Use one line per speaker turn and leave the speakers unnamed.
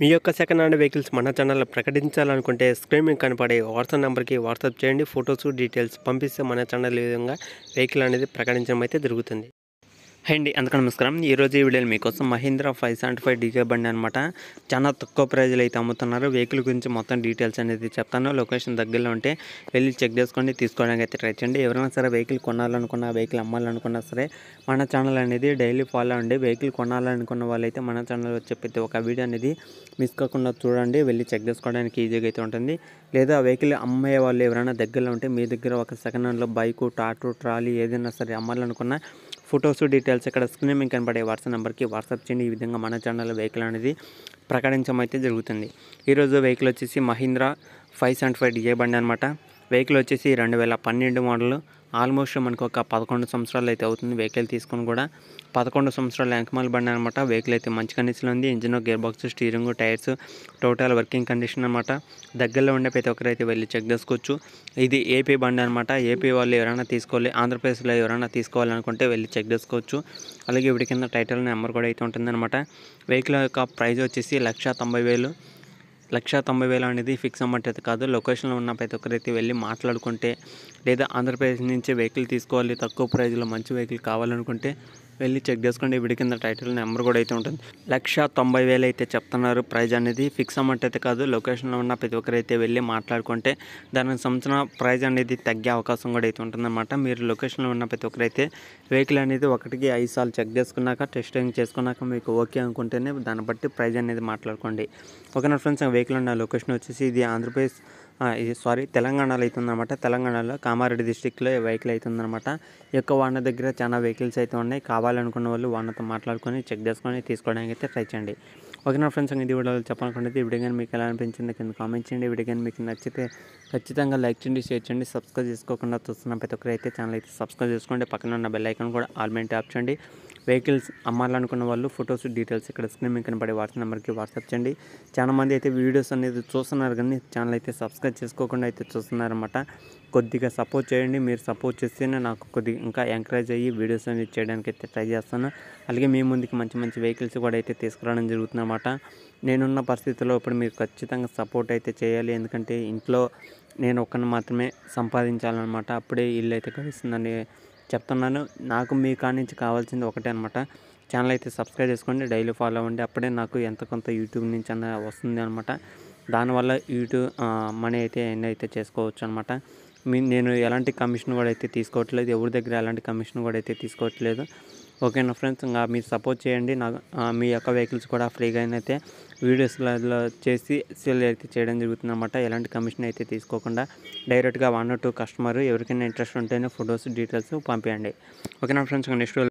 మీ యొక్క second hand vehicles మన ఛానల్లో ప్రకటించాలనుకుంటే స్క్రీన్ మీద కనపడే వాట్సాప్ నెంబర్కి వాట్సాప్ చేయండి ఫొటోస్ డీటెయిల్స్ పంపిస్తే మన ఛానల్ ఈ విధంగా వెహికల్ అనేది ప్రకటించడం అయితే జరుగుతుంది అండి అందుకు నమస్కారం ఈరోజు ఈ వీడియోలో మీకోసం Mahindra five seventy five DK బండి అనమాట చాలా తక్కువ ప్రైజ్లు అయితే అమ్ముతున్నారు వెహికల్ గురించి మొత్తం డీటెయిల్స్ అనేది చెప్తాను లొకేషన్ దగ్గరలో ఉంటే వెళ్ళి చెక్ చేసుకోండి తీసుకోవడానికి అయితే ట్రై చేయండి ఎవరైనా సరే వెహికల్ కొనాలనుకున్నా వెహికల్ అమ్మాలనుకున్నా సరే మన ఛానల్ అనేది డైలీ ఫాలో అండి వెహికల్ కొనాలనుకున్న వాళ్ళైతే మన ఛానల్ వచ్చే ఒక వీడియో అనేది మిస్ కాకుండా చూడండి వెళ్ళి చెక్ చేసుకోవడానికి ఈజీగా అయితే ఉంటుంది లేదా వెహికల్ అమ్మే వాళ్ళు ఎవరైనా దగ్గరలో ఉంటే మీ దగ్గర ఒక సెకండ్ హ్యాండ్లో బైకు టాటు ట్రాలీ ఏదైనా సరే అమ్మాలనుకున్నా ఫొటోస్ డీటెయిల్స్ ఇక్కడ స్క్రీన్ మీకు కనబడే వాట్సాప్ నెంబర్కి వాట్సాప్ చేయండి ఈ విధంగా మన ఛానల్ వెహికల్ అనేది ప్రకటించడం అయితే జరుగుతుంది ఈరోజు వెహికల్ వచ్చేసి Mahindra five seventy five D బండి అనమాట వెహికల్ వచ్చేసి రెండు వేల పన్నెండు మోడల్ ఆల్మోస్ట్ మనకు ఒక పదకొండు సంవత్సరాలు అయితే అవుతుంది వెహికల్ తీసుకొని కూడా పదకొండు సంవత్సరాలు ఎంకమాల బండి అనమాట వెహికల్ అయితే మంచి కండిషన్లో ఉంది engine gear box steering tyres total working condition అనమాట దగ్గరలో ఉండే ప్రతి ఒక్కరైతే వెళ్ళి చెక్ చేసుకోవచ్చు ఇది ఏపీ బండి అనమాట ఏపీ వాళ్ళు ఎవరైనా తీసుకోవాలి ఆంధ్రప్రదేశ్లో ఎవరైనా తీసుకోవాలనుకుంటే వెళ్ళి చెక్ చేసుకోవచ్చు అలాగే వీడి కింద టైటిల్ నెంబర్ కూడా అయితే ఉంటుందన్నమాట వెహికల్ యొక్క ప్రైజ్ వచ్చేసి లక్ష తొంభై వేలు లక్ష తొంభై వేలు అనేది ఫిక్స్ అమౌంట్ అయితే కాదు లొకేషన్లో ఉన్న ప్రతి ఒక్కరైతే వెళ్ళి మాట్లాడుకుంటే లేదా ఆంధ్రప్రదేశ్ నుంచి వెహికల్ తీసుకోవాలి తక్కువ ప్రైజ్లో మంచి వెహికల్ కావాలనుకుంటే వెళ్ళి చెక్ చేసుకోండి వీడి కింద టైటిల్ నెంబర్ కూడా అయితే ఉంటుంది లక్ష తొంభై వేలు అయితే చెప్తున్నారు ప్రైజ్ అనేది ఫిక్స్ అమౌంట్ అయితే కాదు లొకేషన్లో ఉన్న ప్రతి ఒక్కరు అయితే వెళ్ళి మాట్లాడుకుంటే దానికి సంబంధించిన ప్రైజ్ అనేది తగ్గే అవకాశం కూడా అయితే ఉంటుందన్నమాట మీరు లొకేషన్లో ఉన్న ప్రతి ఒక్కరైతే వెహికల్ అనేది ఒకటికి ఐదు సార్లు చెక్ చేసుకున్నాక టెస్టింగ్ చేసుకున్నాక మీకు ఓకే అనుకుంటేనే దాన్ని బట్టి ప్రైజ్ అనేది మాట్లాడుకోండి ఓకేనా ఫ్రెండ్స్ వెహికల్ ఉన్న లొకేషన్ వచ్చేసి ఇది ఆంధ్రప్రదేశ్ ఇది సారీ తెలంగాణలో అవుతుందన్నమాట తెలంగాణలో కామారెడ్డి డిస్టిక్లో వెహికల్ అవుతుందన్నమాట ఎక్కువ వాన దగ్గర చాలా వెహికల్స్ అయితే ఉన్నాయి కావాలనుకున్న వాళ్ళు వాళ్ళతో మాట్లాడుకొని చెక్ చేసుకొని తీసుకోవడానికి అయితే ట్రై చేయండి ఓకే నా ఫ్రెండ్స్ ఇది వీడియో చెప్పాలనుకుంటే వీడియో కానీ మీకు ఎలా అనిపించింది కింద కామెంట్ చేయండి వీడియో కానీ మీకు నచ్చితే ఖచ్చితంగా లైక్ చేయండి షేర్ చేయండి సబ్స్క్రైబ్ చేసుకోకుండా చూస్తున్న ప్రతి ఒక్కరైతే ఛానల్ అయితే సబ్స్క్రైబ్ చేసుకోండి పక్కన ఉన్న బెల్ ఐకాన్ కూడా ఆల్మెంట్ ఆప్ చేయండి వెహికల్స్ అమ్మాలనుకున్న వాళ్ళు ఫొటోస్ డీటెయిల్స్ ఇక్కడ స్క్రీన్ మీద కనబడే వాట్సాప్ నెంబర్కి వాట్సాప్ చేయండి మంది అయితే వీడియోస్ అనేది చూస్తున్నారు కానీ ఛానల్ అయితే సబ్స్క్రైబ్ చేసుకోకుండా అయితే చూస్తున్నారన్నమాట కొద్దిగా సపోర్ట్ చేయండి మీరు సపోర్ట్ చేస్తేనే నాకు కొద్దిగా ఇంకా ఎంకరేజ్ అయ్యి వీడియోస్ అనేది చేయడానికి అయితే ట్రై చేస్తాను అలాగే మీ ముందుకి మంచి మంచి వెహికల్స్ కూడా అయితే తీసుకురావడం జరుగుతుంది అనమాట నేనున్న పరిస్థితుల్లో ఇప్పుడు మీరు ఖచ్చితంగా సపోర్ట్ అయితే చేయాలి ఎందుకంటే ఇంట్లో నేను ఒక్కరిని మాత్రమే సంపాదించాలన్నమాట అప్పుడే ఇల్లు అయితే కలుస్తుందని చెప్తున్నాను నాకు మీ కానించి కావాల్సింది ఒకటే అనమాట ఛానల్ అయితే సబ్స్క్రైబ్ చేసుకోండి డైలీ ఫాలో అవ్వండి అప్పుడే నాకు ఎంత కొంత యూట్యూబ్ నుంచి అన్న వస్తుంది అనమాట దానివల్ల యూట్యూబ్ మనీ అయితే ఎన్ని అయితే చేసుకోవచ్చు అనమాట మీ నేను ఎలాంటి కమిషన్ కూడా అయితే తీసుకోవట్లేదు ఎవరి దగ్గర ఎలాంటి కమిషన్ కూడా అయితే తీసుకోవట్లేదు ఓకేనా ఫ్రెండ్స్ ఇంకా మీరు సపోర్ట్ చేయండి నా మీ యొక్క వెహికల్స్ కూడా ఫ్రీగా అయితే వీడియోస్లో చేసి సేల్ అయితే చేయడం జరుగుతుంది అనమాట ఎలాంటి కమిషన్ అయితే తీసుకోకుండా డైరెక్ట్గా వన్ టూ కస్టమర్ ఎవరికైనా ఇంట్రెస్ట్ ఉంటేనే ఫొటోస్ డీటెయిల్స్ పంపించండి ఓకేనా ఫ్రెండ్స్ నెక్స్ట్